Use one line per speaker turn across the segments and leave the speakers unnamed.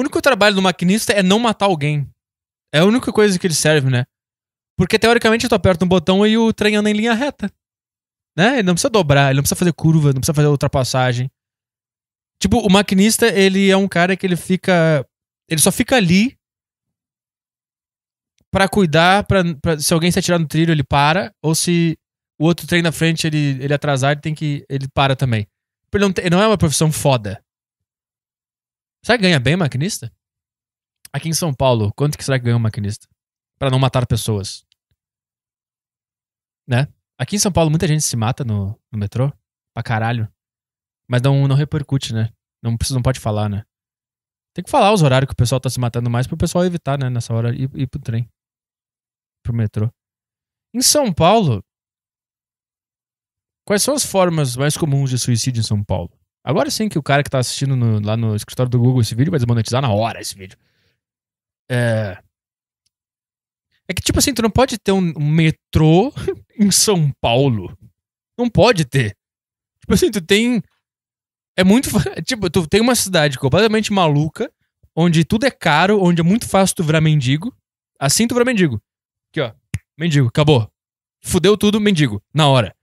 O único trabalho do maquinista é não matar alguém. É a única coisa que ele serve, né? Porque teoricamente tu aperta um botão e o trem anda em linha reta. Né? Ele não precisa dobrar, ele não precisa fazer curva, não precisa fazer ultrapassagem. Tipo, o maquinista, ele é um cara que ele fica. Ele só fica ali para cuidar, pra, pra, se alguém se atirar no trilho, ele para, ou se o outro trem na frente ele, ele atrasar, ele tem que. ele para também. Tipo, ele não, ele não é uma profissão foda. Será que ganha bem maquinista? Aqui em São Paulo, quanto que será que ganha um maquinista? para não matar pessoas. Né? Aqui em São Paulo, muita gente se mata no, no metrô. Pra caralho. Mas não, não repercute, né? Não, precisa, não pode falar, né? Tem que falar os horários que o pessoal tá se matando mais pro pessoal evitar, né? Nessa hora ir, ir pro trem. Pro metrô. Em São Paulo, quais são as formas mais comuns de suicídio em São Paulo? Agora sim que o cara que tá assistindo no, lá no escritório do Google esse vídeo vai desmonetizar na hora esse vídeo. É. É que, tipo assim, tu não pode ter um metrô em São Paulo. Não pode ter. Tipo assim, tu tem. É muito. Tipo, tu tem uma cidade completamente maluca, onde tudo é caro, onde é muito fácil tu virar mendigo. Assim tu virar mendigo. Aqui, ó. Mendigo, acabou. Fudeu tudo, mendigo. Na hora.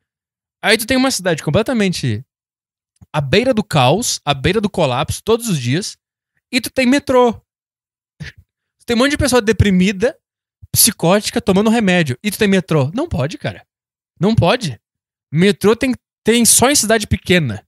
Aí tu tem uma cidade completamente à beira do caos, à beira do colapso, todos os dias, e tu tem metrô. tem um monte de pessoa deprimida, psicótica, tomando remédio, e tu tem metrô. Não pode, cara. Não pode. Metrô tem, tem só em cidade pequena.